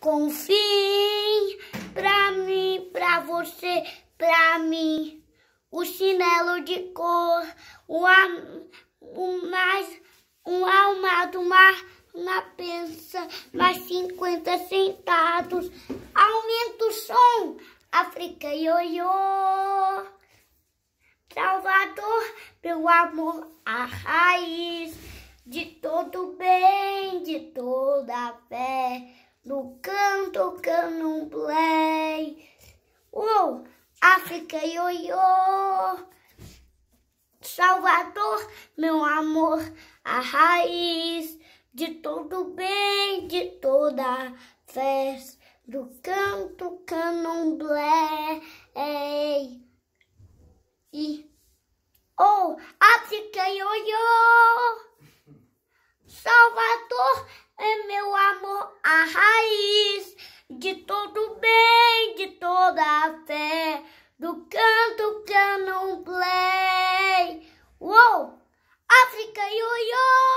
Confie pra mim, pra você, pra mim. O chinelo de cor, o, am, o mais, um almado, uma, uma pensa, mais 50 centavos. Aumenta o som, África, ioiô. Salvador, meu amor, a raiz de todo bem. não play. Ou África Ioiô. Salvador, meu amor, a raiz de todo bem, de toda fé, do canto candomblé. E oh, África Ioiô. Salvador é meu amor, a raiz de todo bem, de toda a fé, do canto canon play. Uou! África, ioiô!